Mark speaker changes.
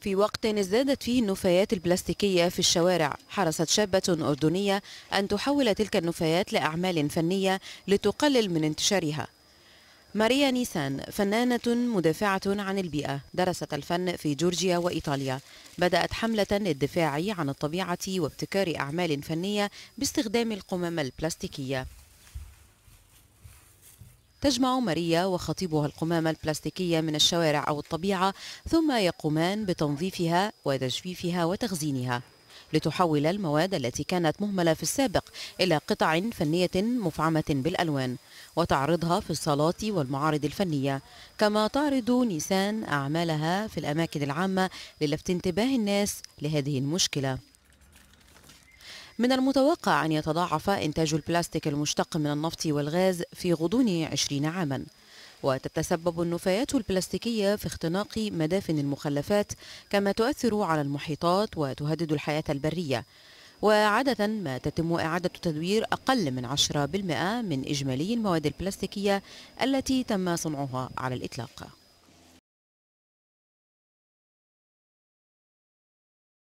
Speaker 1: في وقت ازدادت فيه النفايات البلاستيكية في الشوارع حرصت شابة أردنية أن تحول تلك النفايات لأعمال فنية لتقلل من انتشارها ماريا نيسان فنانة مدافعة عن البيئة درست الفن في جورجيا وإيطاليا بدأت حملة للدفاع عن الطبيعة وابتكار أعمال فنية باستخدام القمم البلاستيكية تجمع ماريا وخطيبها القمامة البلاستيكية من الشوارع أو الطبيعة ثم يقومان بتنظيفها وتجفيفها وتخزينها لتحول المواد التي كانت مهملة في السابق إلى قطع فنية مفعمة بالألوان وتعرضها في الصالات والمعارض الفنية كما تعرض نيسان أعمالها في الأماكن العامة للفت انتباه الناس لهذه المشكلة من المتوقع أن يتضاعف إنتاج البلاستيك المشتق من النفط والغاز في غضون 20 عاماً وتتسبب النفايات البلاستيكية في اختناق مدافن المخلفات كما تؤثر على المحيطات وتهدد الحياة البرية وعادة ما تتم إعادة تدوير أقل من 10% من إجمالي المواد البلاستيكية التي تم صنعها على الإطلاق